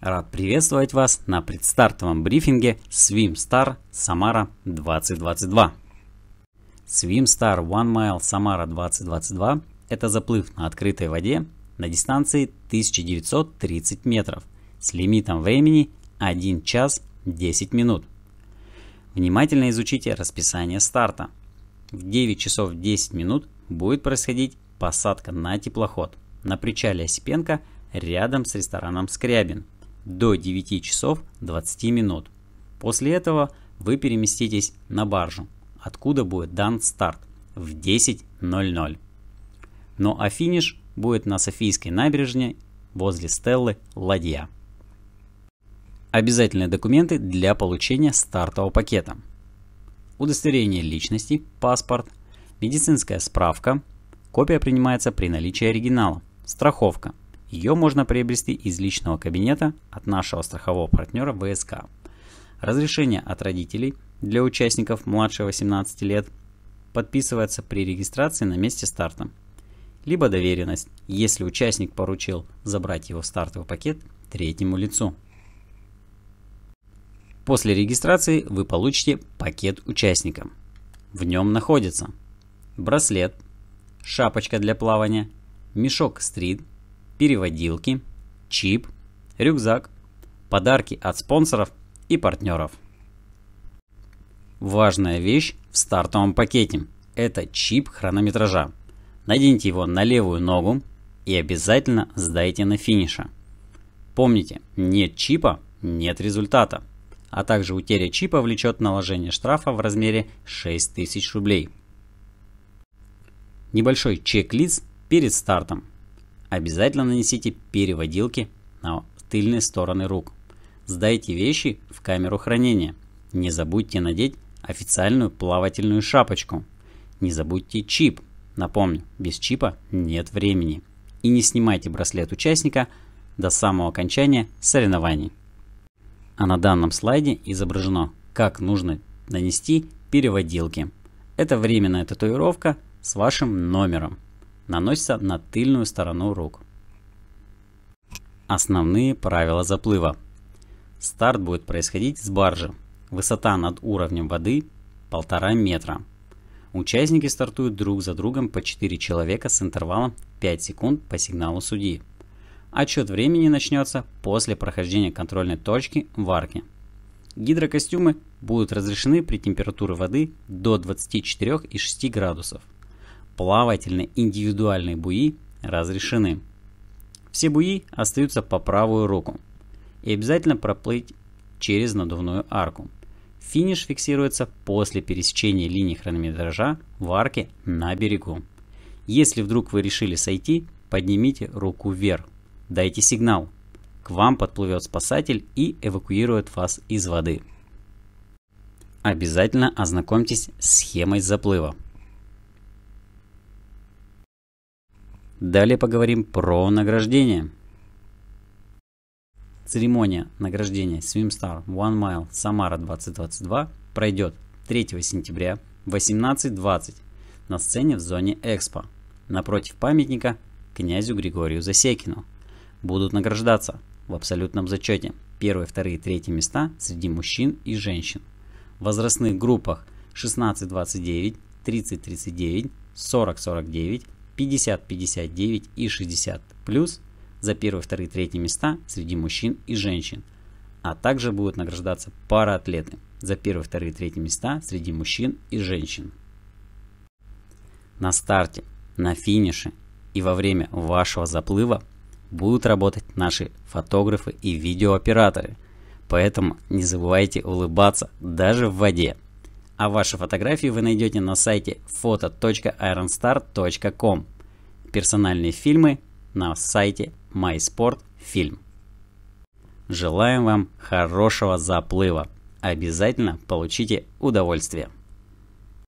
Рад приветствовать вас на предстартовом брифинге SwimStar Самара 2022. SwimStar One Mile Самара 2022 – это заплыв на открытой воде на дистанции 1930 метров с лимитом времени 1 час 10 минут. Внимательно изучите расписание старта. В 9 часов 10 минут будет происходить посадка на теплоход на причале Осипенко рядом с рестораном «Скрябин» до 9 часов 20 минут. После этого вы переместитесь на баржу, откуда будет дан старт в 10.00. Ну а финиш будет на Софийской набережной возле стеллы «Ладья». Обязательные документы для получения стартового пакета. Удостоверение личности, паспорт, медицинская справка. Копия принимается при наличии оригинала. Страховка – ее можно приобрести из личного кабинета от нашего страхового партнера ВСК. Разрешение от родителей для участников младше 18 лет подписывается при регистрации на месте старта. Либо доверенность, если участник поручил забрать его в стартовый пакет третьему лицу. После регистрации вы получите пакет участника. В нем находится браслет, шапочка для плавания, мешок стрит переводилки, чип, рюкзак, подарки от спонсоров и партнеров. Важная вещь в стартовом пакете – это чип хронометража. Наденьте его на левую ногу и обязательно сдайте на финише. Помните, нет чипа – нет результата. А также утеря чипа влечет наложение штрафа в размере 6000 рублей. Небольшой чек-лист перед стартом – Обязательно нанесите переводилки на тыльные стороны рук. Сдайте вещи в камеру хранения. Не забудьте надеть официальную плавательную шапочку. Не забудьте чип. Напомню, без чипа нет времени. И не снимайте браслет участника до самого окончания соревнований. А на данном слайде изображено, как нужно нанести переводилки. Это временная татуировка с вашим номером наносится на тыльную сторону рук. Основные правила заплыва. Старт будет происходить с баржи. Высота над уровнем воды полтора метра. Участники стартуют друг за другом по 4 человека с интервалом 5 секунд по сигналу судьи. Отчет времени начнется после прохождения контрольной точки в арке. Гидрокостюмы будут разрешены при температуре воды до 24,6 градусов плавательные индивидуальные буи разрешены. Все буи остаются по правую руку и обязательно проплыть через надувную арку. Финиш фиксируется после пересечения линии хронометража в арке на берегу. Если вдруг вы решили сойти, поднимите руку вверх. Дайте сигнал. К вам подплывет спасатель и эвакуирует вас из воды. Обязательно ознакомьтесь с схемой заплыва. Далее поговорим про награждение. Церемония награждения Swimstar One Mile Самара 2022 пройдет 3 сентября в 18.20 на сцене в зоне Экспо напротив памятника князю Григорию Засекину. Будут награждаться в абсолютном зачете первые, вторые, и третьи места среди мужчин и женщин. В возрастных группах 16-29, 30-39, 40-49, 50, 59 и 60 плюс за первые, вторые, третьи места среди мужчин и женщин, а также будут награждаться параатлеты за первые, вторые, третьи места среди мужчин и женщин. На старте, на финише и во время вашего заплыва будут работать наши фотографы и видеооператоры, поэтому не забывайте улыбаться даже в воде. А ваши фотографии вы найдете на сайте photo.ironstar.com персональные фильмы на сайте MySportFilm. Желаем вам хорошего заплыва. Обязательно получите удовольствие.